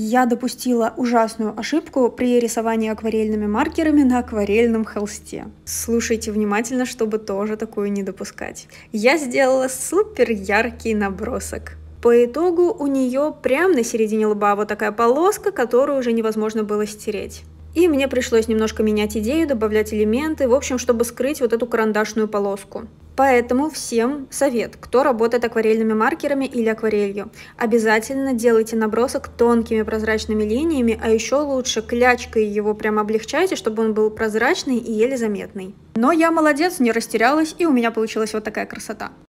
Я допустила ужасную ошибку при рисовании акварельными маркерами на акварельном холсте. Слушайте внимательно, чтобы тоже такую не допускать. Я сделала супер яркий набросок. По итогу у нее прямо на середине лба вот такая полоска, которую уже невозможно было стереть. И мне пришлось немножко менять идею, добавлять элементы, в общем, чтобы скрыть вот эту карандашную полоску. Поэтому всем совет, кто работает акварельными маркерами или акварелью, обязательно делайте набросок тонкими прозрачными линиями, а еще лучше клячкой его прям облегчайте, чтобы он был прозрачный и еле заметный. Но я молодец, не растерялась и у меня получилась вот такая красота.